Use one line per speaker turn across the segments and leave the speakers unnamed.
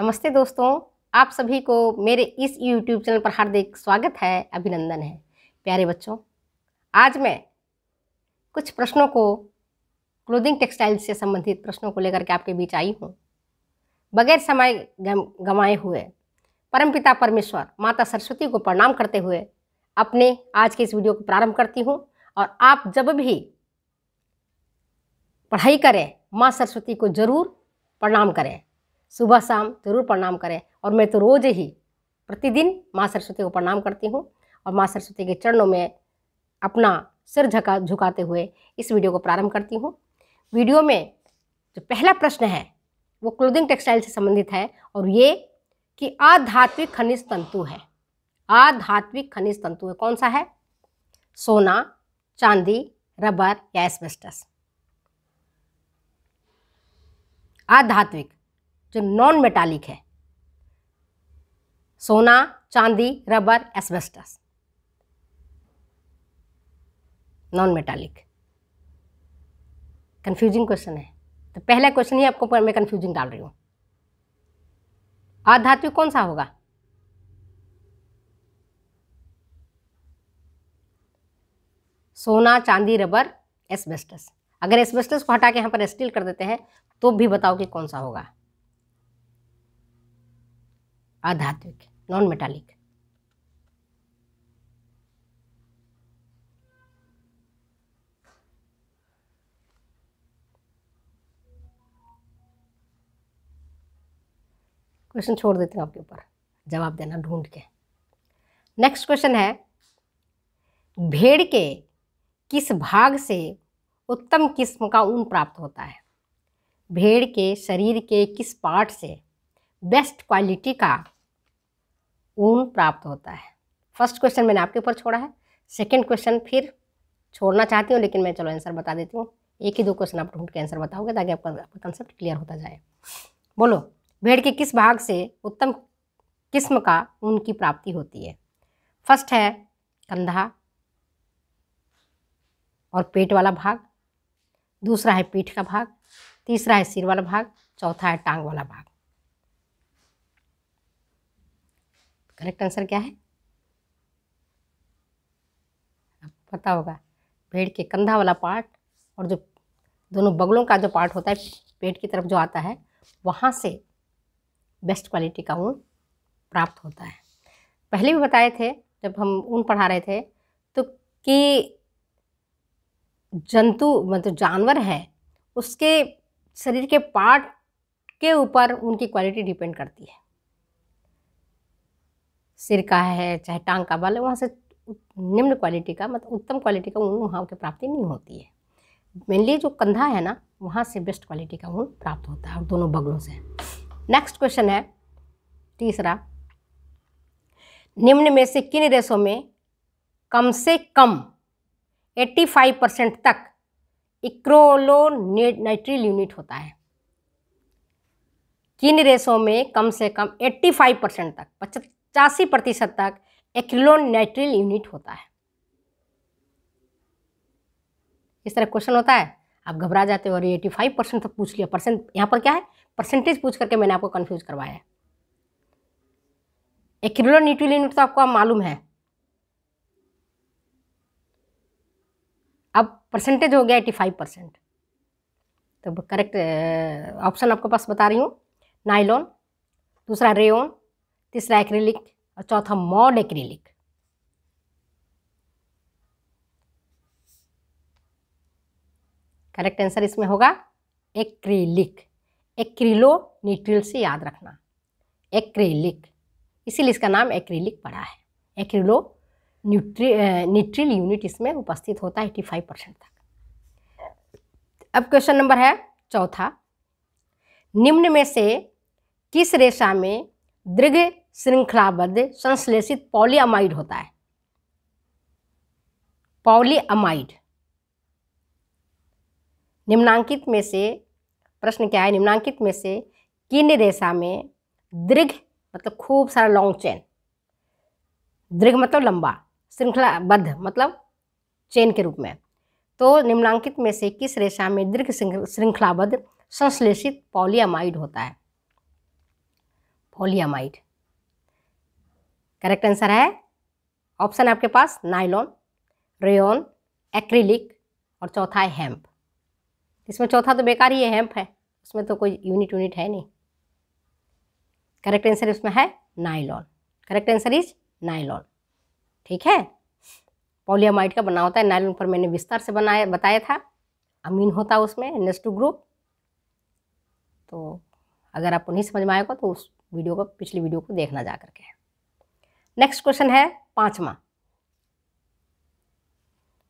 नमस्ते दोस्तों आप सभी को मेरे इस यूट्यूब चैनल पर हार्दिक स्वागत है अभिनंदन है प्यारे बच्चों आज मैं कुछ प्रश्नों को क्लोथिंग टेक्सटाइल से संबंधित प्रश्नों को लेकर के आपके बीच आई हूँ बगैर समय गंवाए हुए परमपिता परमेश्वर माता सरस्वती को प्रणाम करते हुए अपने आज के इस वीडियो को प्रारंभ करती हूँ और आप जब भी पढ़ाई करें माँ सरस्वती को ज़रूर प्रणाम करें सुबह शाम जरूर प्रणाम करें और मैं तो रोज़ ही प्रतिदिन माँ सरस्वती को प्रणाम करती हूँ और माँ सरस्वती के चरणों में अपना सिर झका झुकाते हुए इस वीडियो को प्रारंभ करती हूँ वीडियो में जो पहला प्रश्न है वो क्लोदिंग टेक्सटाइल से संबंधित है और ये कि आधात्विक खनिज तंतु है आधात्विक खनिज तंतु है कौन सा है सोना चांदी रबर या एस्बेस्टस आधात्विक जो नॉन मेटालिक है सोना चांदी rubber asbestos non metallic confusing question है तो पहला क्वेश्चन ही आपको मैं कंफ्यूजिंग डाल रही हूं आध्यात्मिक कौन सा होगा सोना चांदी रबर एस्बेस्टस अगर एस्बेस्टस को हटा के यहां पर स्टील कर देते हैं तो भी बताओ कि कौन सा होगा आधात्विक नॉन मेटालिक क्वेश्चन छोड़ देती हूँ आपके ऊपर जवाब देना ढूंढ के नेक्स्ट क्वेश्चन है भेड़ के किस भाग से उत्तम किस्म का ऊन प्राप्त होता है भेड़ के शरीर के किस पार्ट से बेस्ट क्वालिटी का ऊन प्राप्त होता है फर्स्ट क्वेश्चन मैंने आपके ऊपर छोड़ा है सेकेंड क्वेश्चन फिर छोड़ना चाहती हूँ लेकिन मैं चलो आंसर बता देती हूँ एक ही दो क्वेश्चन आप ढूंढ के आंसर बताओगे ताकि आपका आपका कंसेप्ट क्लियर होता जाए बोलो भेड़ के किस भाग से उत्तम किस्म का ऊन की प्राप्ति होती है फर्स्ट है कंधा और पेट वाला भाग दूसरा है पीठ का भाग तीसरा है सिर वाला भाग चौथा है टांग वाला भाग करेक्ट आंसर क्या है आपको पता होगा पेट के कंधा वाला पार्ट और जो दोनों बगलों का जो पार्ट होता है पेट की तरफ जो आता है वहाँ से बेस्ट क्वालिटी का ऊन प्राप्त होता है पहले भी बताए थे जब हम ऊन पढ़ा रहे थे तो कि जंतु मतलब जानवर है उसके शरीर के पार्ट के ऊपर उनकी क्वालिटी डिपेंड करती है सिर का है चाहे टांग का बाल है वहाँ से निम्न क्वालिटी का मतलब उत्तम क्वालिटी का ऊन वहाँ की प्राप्ति नहीं होती है मेनली जो कंधा है ना वहाँ से बेस्ट क्वालिटी का ऊन प्राप्त होता है दोनों बगलों से नेक्स्ट क्वेश्चन है तीसरा निम्न में से किन रेशों में कम से कम 85 परसेंट तक इक्रोलो नाइट्रिल यूनिट होता है किन रेशों में कम से कम 85 परसेंट तक पचासी प्रतिशत तक एक्रिलोन नाइट्रिल यूनिट होता है इस तरह क्वेश्चन होता है आप घबरा जाते हो और एटी फाइव परसेंट तो पूछ लिया परसेंट यहाँ पर क्या है परसेंटेज पूछ करके मैंने आपको कन्फ्यूज करवाया एक्रिलोन न्यूट्रिल यूनिट तो आपको मालूम है अब परसेंटेज हो गया एटी फाइव परसेंट तो करेक्ट ऑप्शन आपके पास बता रही हूँ नाइलॉन दूसरा रेओन तीसरा एक्रेलिक और चौथा मॉड एक्रेलिक करेक्ट आंसर इसमें होगा एक्रेलिक एक्रिलो न्यूट्रिल से याद रखना एक्रेलिक इसीलिए इसका नाम एक्रेलिक पड़ा है एक्रिलो न्यूट्री न्यूट्रिल यूनिट इसमें उपस्थित होता है एटी फाइव परसेंट तक अब क्वेश्चन नंबर है चौथा निम्न में से किस रेशा में दीर्घ श्रृंखलाबद्ध संश्लेषित पॉलीअमाइड होता है पॉलीअमाइड निम्नांकित में से प्रश्न क्या है निम्नांकित में से किन रेशा में दीर्घ मतलब खूब सारा लॉन्ग चेन दीर्घ मतलब लंबा श्रृंखलाबद्ध मतलब चेन के रूप में तो निम्नांकित में से किस रेशा में दीर्घ श्रृंखलाबद्ध संश्लेषित पॉलीअमाइड होता है पॉलीअमाइड करेक्ट आंसर है ऑप्शन आपके पास नाइलॉन रेन एक्रिलिक और चौथा है हेम्प इसमें चौथा तो बेकार ही है हेम्प है उसमें तो कोई यूनिट यूनिट है नहीं करेक्ट आंसर इसमें है nylon correct answer is nylon ठीक है पोलियामाइट का बना होता है नाइलॉन पर मैंने विस्तार से बनाया बताया था अमीन होता है उसमें एन टू ग्रुप तो अगर आपको नहीं समझ में आएगा तो उस वीडियो को पिछली वीडियो को देखना जा करके नेक्स्ट क्वेश्चन है पांचवा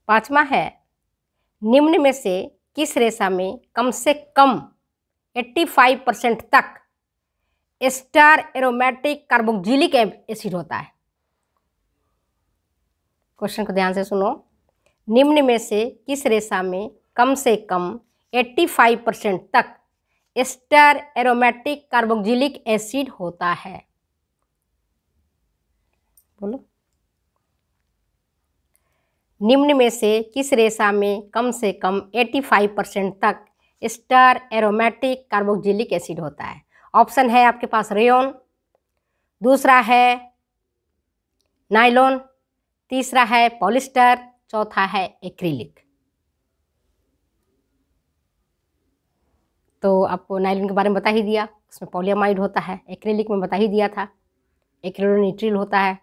पांचवा है निम्न में से किस रेशा में कम से कम 85 परसेंट तक स्टार एरोमेटिक कार्बोक्जिलिक एसिड होता है क्वेश्चन को ध्यान से सुनो निम्न में से किस रेशा में कम से कम 85 परसेंट तक स्टार एरोमेटिक कार्बोक्जिलिक एसिड होता है बोलो निम्न में से किस रेशा में कम से कम 85 परसेंट तक स्टर एरोमेटिक कार्बोक्जिलिक एसिड होता है ऑप्शन है आपके पास रेन दूसरा है नाइलोन तीसरा है पॉलिस्टर चौथा है एक्रीलिक तो आपको नाइलोन के बारे में बता ही दिया उसमें पॉलियामाइड होता है एक्रीलिक में बता ही दिया था एक्रेलोनिट्रिल होता है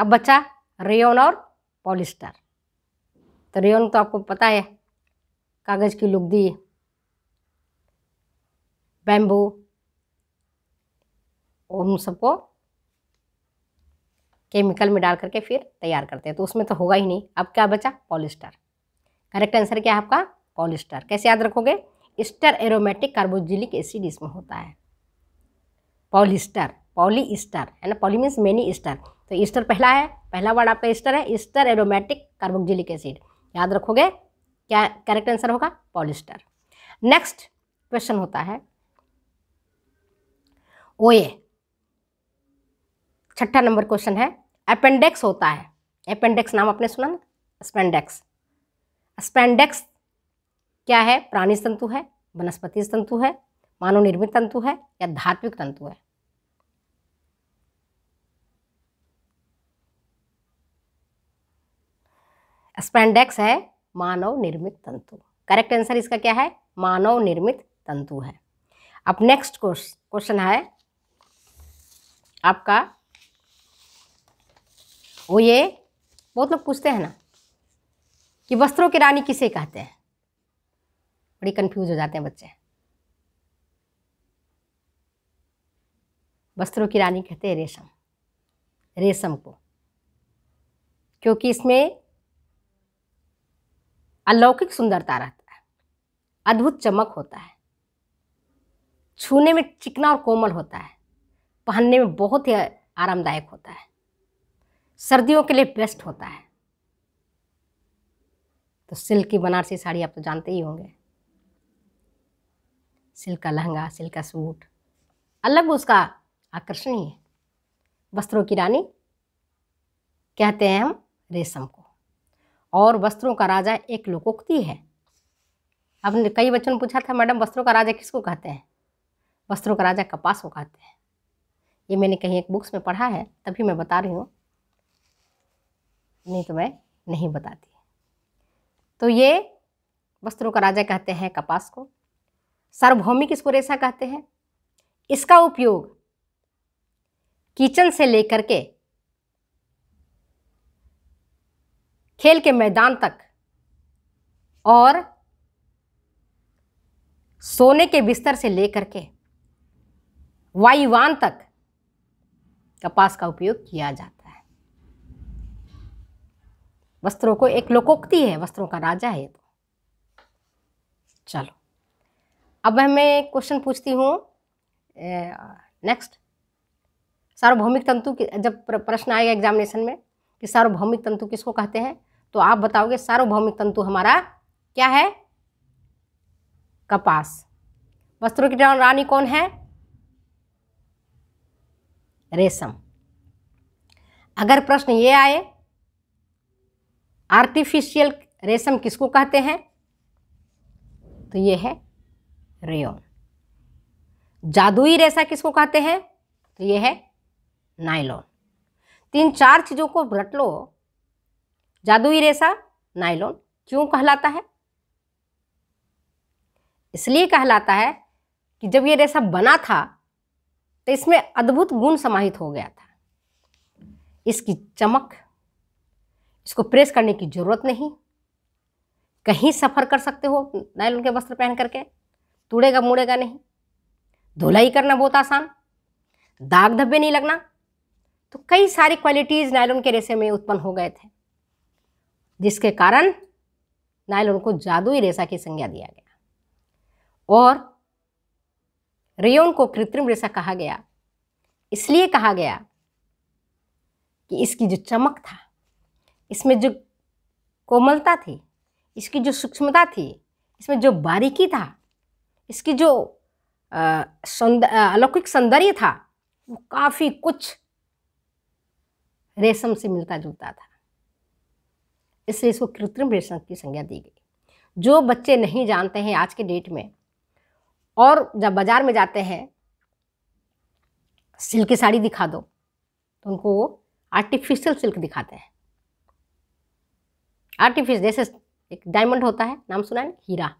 अब बचा रेयन और पॉलिस्टर तो रेयन तो आपको पता है कागज़ की लुगदी बैम्बू और उन सबको केमिकल में डाल करके फिर तैयार करते हैं तो उसमें तो होगा ही नहीं अब क्या बचा पॉलिस्टर करेक्ट आंसर क्या है आपका पॉलिस्टर कैसे याद रखोगे स्टर एरोमेटिक कार्बोजिलिक एसिड इसमें होता है पॉलिस्टर पॉलीस्टर है ना पॉली मीन्स मेनी स्टर तो ईस्टर पहला है पहला वर्ड आपका ईस्टर है ईस्टर एरोमेटिक कार्बोक्जिलिक एसिड याद रखोगे क्या करेक्ट आंसर होगा पॉलिस्टर नेक्स्ट क्वेश्चन होता है ओए छठा नंबर क्वेश्चन है अपेंडेक्स होता है अपेंडेक्स नाम आपने सुना ना स्पेंडेक्स स्पेंडेक्स क्या है प्राणी तंतु है वनस्पति तंतु है मानव निर्मित तंतु है या धात्विक तंतु है स्पेंडेक्स है मानव निर्मित तंतु करेक्ट आंसर इसका क्या है मानव निर्मित तंतु है अब नेक्स्ट क्वेश्चन है आपका वो ये बहुत लोग पूछते हैं ना कि वस्त्रों की रानी किसे कहते हैं बड़ी कंफ्यूज हो जाते हैं बच्चे वस्त्रों की रानी कहते हैं रेशम रेशम को क्योंकि इसमें अलौकिक सुंदरता रहता है अद्भुत चमक होता है छूने में चिकना और कोमल होता है पहनने में बहुत ही आरामदायक होता है सर्दियों के लिए बेस्ट होता है तो सिल्क की बनारसी साड़ी आप तो जानते ही होंगे सिल्क का लहंगा सिल्क का सूट अलग उसका आकर्षण ही है वस्त्रों की रानी कहते हैं हम रेशम को और वस्त्रों का राजा एक लोकोक्ति है आपने कई बच्चों ने पूछा था मैडम वस्त्रों का राजा किसको कहते हैं वस्त्रों का राजा कपास को कहते हैं ये मैंने कहीं एक बुक्स में पढ़ा है तभी मैं बता रही हूँ नहीं तो मैं नहीं बताती तो ये वस्त्रों का राजा कहते हैं कपास को सार्वभौमिक इसको रेशा कहते हैं इसका उपयोग किचन से लेकर के खेल के मैदान तक और सोने के बिस्तर से लेकर के वायुवान तक कपास का उपयोग किया जाता है वस्त्रों को एक लोकोक्ति है वस्त्रों का राजा है तो चलो अब मैं क्वेश्चन पूछती हूँ नेक्स्ट सार्वभौमिक तंतु की जब प्रश्न आएगा एग्जामिनेशन में कि सार्वभौमिक तंतु किसको कहते हैं तो आप बताओगे सार्वभौमिक तंतु हमारा क्या है कपास वस्त्रों की रानी कौन है रेशम अगर प्रश्न ये आए आर्टिफिशियल रेशम किसको कहते हैं तो ये है रेयन जादुई रेशा किसको कहते हैं तो ये है नाइलॉन तीन चार चीज़ों को रट लो जादुई रेशा नायलोन क्यों कहलाता है इसलिए कहलाता है कि जब ये रेशा बना था तो इसमें अद्भुत गुण समाहित हो गया था इसकी चमक इसको प्रेस करने की ज़रूरत नहीं कहीं सफ़र कर सकते हो नायलोन के वस्त्र पहन करके टूड़ेगा मुड़ेगा नहीं धुलाई करना बहुत आसान दाग धब्बे नहीं लगना तो कई सारी क्वालिटीज़ नायलोन के रेशे में उत्पन्न हो गए थे जिसके कारण नायल को जादुई रेशा की संज्ञा दिया गया और रेयोन को कृत्रिम रेशा कहा गया इसलिए कहा गया कि इसकी जो चमक था इसमें जो कोमलता थी इसकी जो सूक्ष्मता थी इसमें जो बारीकी था इसकी जो अलौकिक सौंदर्य था वो काफ़ी कुछ रेशम से मिलता जुलता था इसलिए इसको कृत्रिम रेशम की संज्ञा दी गई जो बच्चे नहीं जानते हैं आज के डेट में और जब बाज़ार में जाते हैं सिल्क की साड़ी दिखा दो तो उनको वो आर्टिफिशियल सिल्क दिखाते हैं आर्टिफिशियल जैसे एक डायमंड होता है नाम सुना है हीरा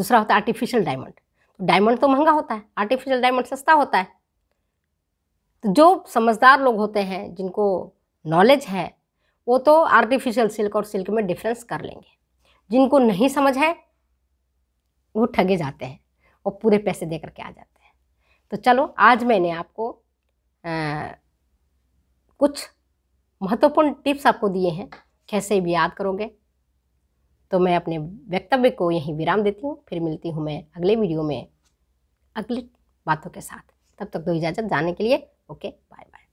दूसरा होता है आर्टिफिशियल डायमंड तो डायमंड तो महंगा होता है आर्टिफिशियल डायमंड सस्ता होता है तो जो समझदार लोग होते हैं जिनको नॉलेज है वो तो आर्टिफिशियल सिल्क और सिल्क में डिफरेंस कर लेंगे जिनको नहीं समझ है वो ठगे जाते हैं और पूरे पैसे दे करके आ जाते हैं तो चलो आज मैंने आपको आ, कुछ महत्वपूर्ण टिप्स आपको दिए हैं कैसे भी याद करोगे तो मैं अपने वक्तव्य को यहीं विराम देती हूँ फिर मिलती हूँ मैं अगले वीडियो में अगली बातों के साथ तब तक दो इजाज़त जाने के लिए ओके बाय बाय